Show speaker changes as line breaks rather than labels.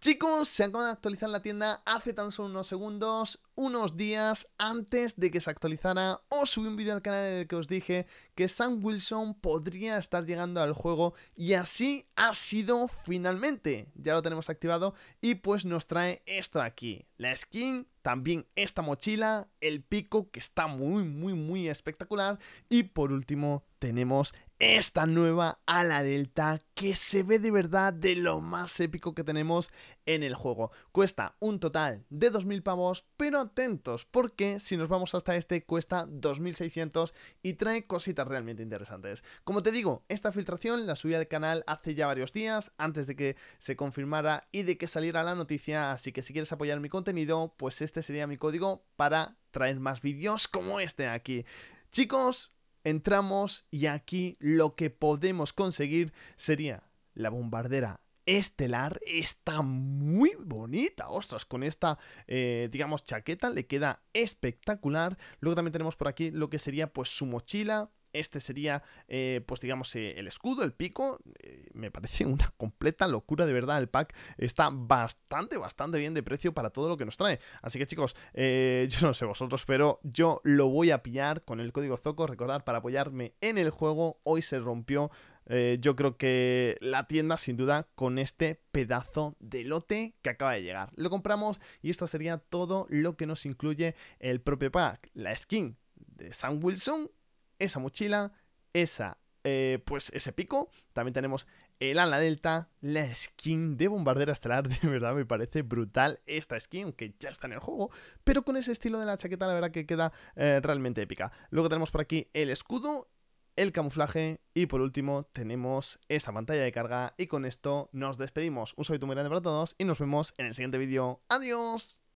Chicos, se acaban de actualizar la tienda hace tan solo unos segundos unos días antes de que se actualizara, o subí un vídeo al canal en el que os dije que Sam Wilson podría estar llegando al juego y así ha sido finalmente. Ya lo tenemos activado y pues nos trae esto aquí, la skin también esta mochila, el pico que está muy muy muy espectacular y por último tenemos esta nueva ala delta que se ve de verdad de lo más épico que tenemos en el juego. Cuesta un total de 2.000 pavos, pero atentos porque si nos vamos hasta este cuesta 2600 y trae cositas realmente interesantes. Como te digo, esta filtración la subí al canal hace ya varios días, antes de que se confirmara y de que saliera la noticia, así que si quieres apoyar mi contenido, pues este sería mi código para traer más vídeos como este aquí. Chicos, entramos y aquí lo que podemos conseguir sería la bombardera estelar está muy bonita, ostras, con esta, eh, digamos, chaqueta le queda espectacular. Luego también tenemos por aquí lo que sería pues su mochila, este sería, eh, pues digamos, eh, el escudo, el pico. Eh, me parece una completa locura, de verdad. El pack está bastante, bastante bien de precio para todo lo que nos trae. Así que chicos, yo no sé vosotros, pero yo lo voy a pillar con el código Zoco. recordar para apoyarme en el juego, hoy se rompió. yo creo que la tienda, sin duda, con este pedazo de lote que acaba de llegar. Lo compramos y esto sería todo lo que nos incluye el propio pack. La skin de Sam Wilson, esa mochila, esa, eh, pues ese pico. También tenemos el ala delta, la skin de bombardera estelar. De verdad me parece brutal esta skin, aunque ya está en el juego. Pero con ese estilo de la chaqueta la verdad que queda eh, realmente épica. Luego tenemos por aquí el escudo el camuflaje y por último tenemos esa pantalla de carga y con esto nos despedimos. Un saludo muy grande para todos y nos vemos en el siguiente vídeo. ¡Adiós!